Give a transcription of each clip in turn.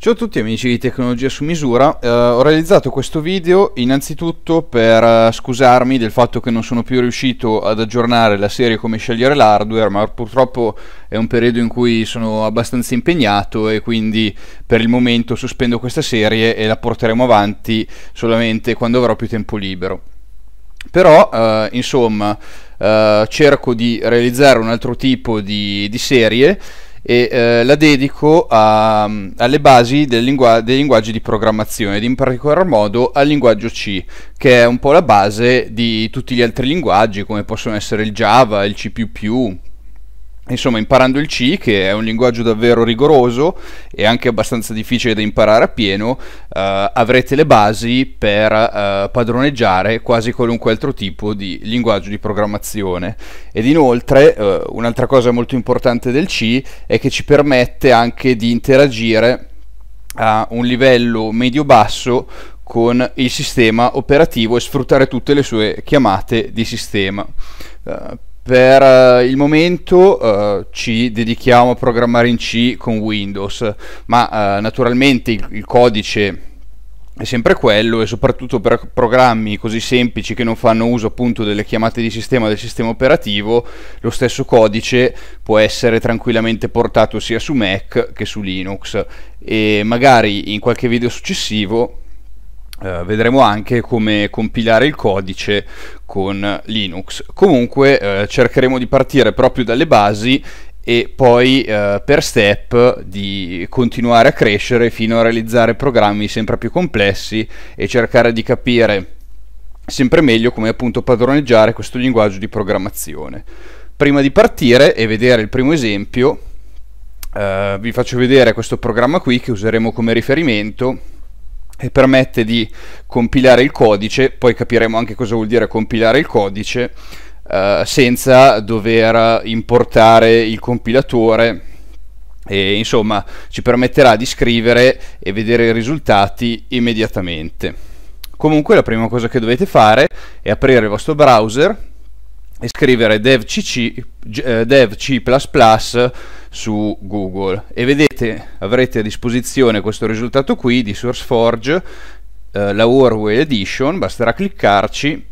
Ciao a tutti amici di Tecnologia su misura, eh, ho realizzato questo video innanzitutto per eh, scusarmi del fatto che non sono più riuscito ad aggiornare la serie come scegliere l'hardware, ma purtroppo è un periodo in cui sono abbastanza impegnato e quindi per il momento sospendo questa serie e la porteremo avanti solamente quando avrò più tempo libero. Però, eh, insomma, eh, cerco di realizzare un altro tipo di, di serie e eh, la dedico a, alle basi lingua- dei linguaggi di programmazione, ed in particolar modo al linguaggio C, che è un po' la base di tutti gli altri linguaggi come possono essere il Java, il C++, insomma imparando il C che è un linguaggio davvero rigoroso e anche abbastanza difficile da imparare a pieno eh, avrete le basi per eh, padroneggiare quasi qualunque altro tipo di linguaggio di programmazione ed inoltre eh, un'altra cosa molto importante del C è che ci permette anche di interagire a un livello medio-basso con il sistema operativo e sfruttare tutte le sue chiamate di sistema. Uh, per eh, il momento eh, ci dedichiamo a programmare in C con Windows, ma eh, naturalmente il, il codice è sempre quello e soprattutto per programmi così semplici che non fanno uso appunto delle chiamate di sistema del sistema operativo, lo stesso codice può essere tranquillamente portato sia su Mac che su Linux e magari in qualche video successivo eh, vedremo anche come compilare il codice con Linux. Comunque eh, cercheremo di partire proprio dalle basi e poi eh, per step di continuare a crescere fino a realizzare programmi sempre più complessi e cercare di capire sempre meglio come appunto padroneggiare questo linguaggio di programmazione. Prima di partire e vedere il primo esempio, eh, vi faccio vedere questo programma qui che useremo come riferimento e permette di compilare il codice, poi capiremo anche cosa vuol dire compilare il codice, eh, senza dover importare il compilatore e insomma ci permetterà di scrivere e vedere i risultati immediatamente. Comunque la prima cosa che dovete fare è aprire il vostro browser e scrivere devcc dev eh, su Google e vedete avrete a disposizione questo risultato qui di SourceForge eh, la Huawei Edition basterà cliccarci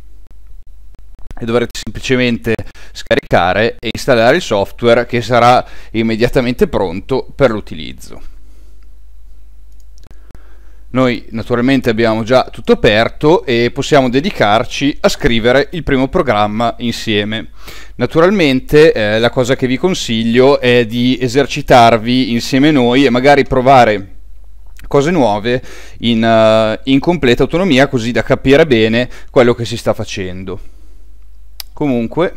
e dovrete semplicemente scaricare e installare il software che sarà immediatamente pronto per l'utilizzo noi naturalmente abbiamo già tutto aperto e possiamo dedicarci a scrivere il primo programma insieme. Naturalmente eh, la cosa che vi consiglio è di esercitarvi insieme a noi e magari provare cose nuove in, uh, in completa autonomia così da capire bene quello che si sta facendo. Comunque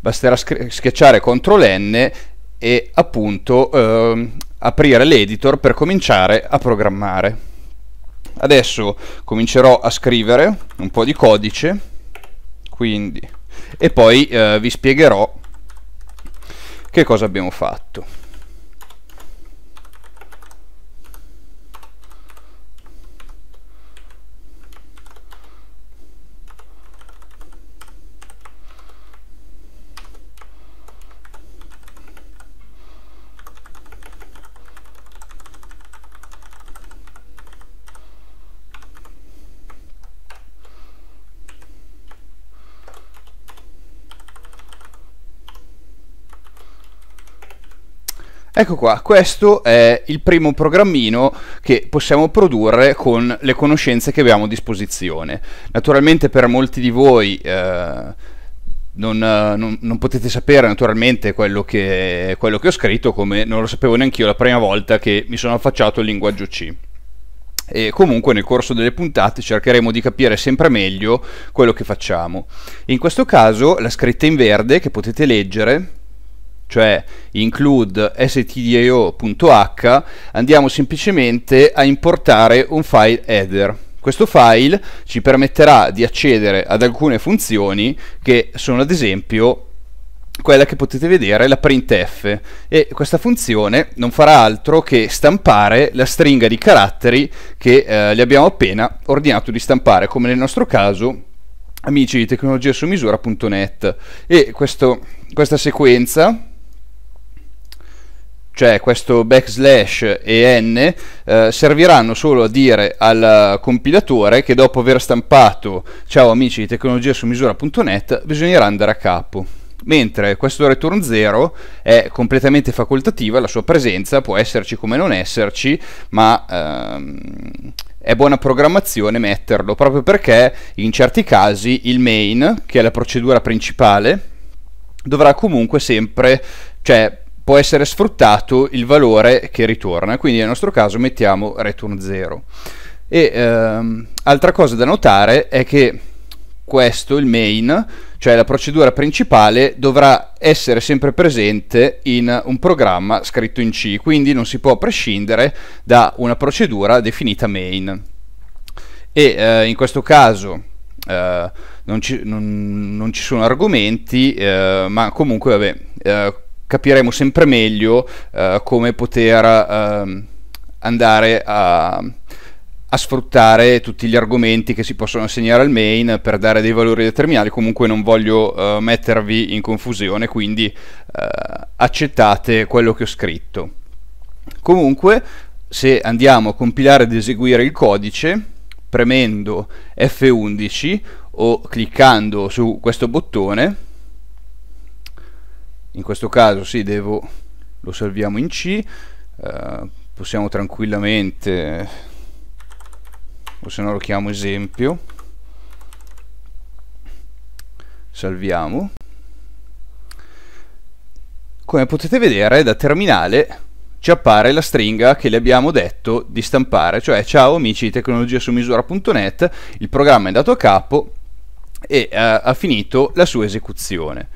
basterà schiacciare CTRL N e appunto eh, aprire l'editor per cominciare a programmare. Adesso comincerò a scrivere un po' di codice, quindi, e poi eh, vi spiegherò che cosa abbiamo fatto. Ecco qua, questo è il primo programmino che possiamo produrre con le conoscenze che abbiamo a disposizione. Naturalmente per molti di voi eh, non, eh, non, non, potete sapere naturalmente quello che, quello che ho scritto, come non lo sapevo neanche io la prima volta che mi sono affacciato al linguaggio C e comunque nel corso delle puntate cercheremo di capire sempre meglio quello che facciamo. In questo caso la scritta in verde che potete leggere cioè include stdio.h, andiamo semplicemente a importare un file header. Questo file ci permetterà di accedere ad alcune funzioni che sono ad esempio quella che potete vedere, la printf, e questa funzione non farà altro che stampare la stringa di caratteri che eh, le abbiamo appena ordinato di stampare, come nel nostro caso amici di tecnologia su misura.net e questo, questa sequenza cioè questo backslash e n, eh, serviranno solo a dire al compilatore che dopo aver stampato ciao amici di tecnologia su misura.net bisognerà andare a capo. Mentre questo return 0 è completamente facoltativa, la sua presenza può esserci come non esserci, ma ehm, è buona programmazione metterlo, proprio perché in certi casi il main, che è la procedura principale, dovrà comunque sempre, cioè può essere sfruttato il valore che ritorna, quindi nel nostro caso mettiamo return 0. E ehm, altra cosa da notare è che questo, il main, cioè la procedura principale, dovrà essere sempre presente in un programma scritto in C, quindi non si può prescindere da una procedura definita main. E eh, in questo caso eh, non, ci, non, non, ci, sono argomenti, eh, ma comunque vabbè eh, capiremo sempre meglio eh, come poter eh, andare a, a, sfruttare tutti gli argomenti che si possono assegnare al main per dare dei valori determinati. Comunque non voglio eh, mettervi in confusione, quindi eh, accettate quello che ho scritto. Comunque, se andiamo a compilare ed eseguire il codice, premendo F11 o cliccando su questo bottone, in questo caso sì, devo, lo salviamo in C, eh, possiamo tranquillamente, o se no lo chiamo esempio, salviamo. Come potete vedere da terminale ci appare la stringa che le abbiamo detto di stampare, cioè ciao amici di tecnologia su misura.net, il programma è andato a capo e eh, ha finito la sua esecuzione.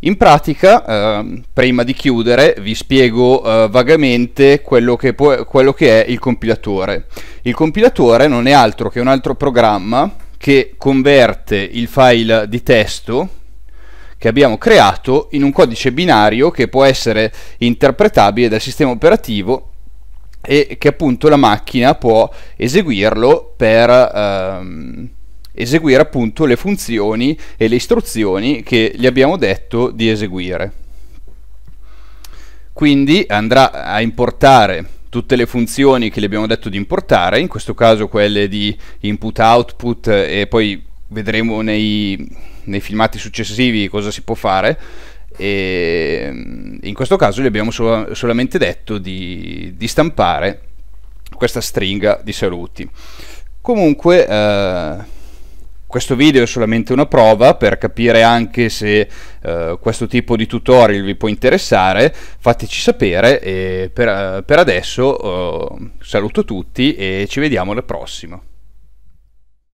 In pratica, eh, prima di chiudere, vi spiego eh, vagamente quello che, quello che, è il compilatore. Il compilatore non è altro che un altro programma che converte il file di testo che abbiamo creato in un codice binario che può essere interpretabile dal sistema operativo e che appunto la macchina può eseguirlo per... Ehm, eseguire appunto le funzioni e le istruzioni che gli abbiamo detto di eseguire. Quindi andrà a importare tutte le funzioni che gli abbiamo detto di importare, in questo caso quelle di input output e poi vedremo nei, nei filmati successivi cosa si può fare. E in questo caso gli abbiamo so solamente detto di, di stampare questa stringa di saluti. Comunque eh, questo video è solamente una prova per capire anche se eh, questo tipo di tutorial vi può interessare, fateci sapere e per, eh, per adesso eh, saluto tutti e ci vediamo alla prossima.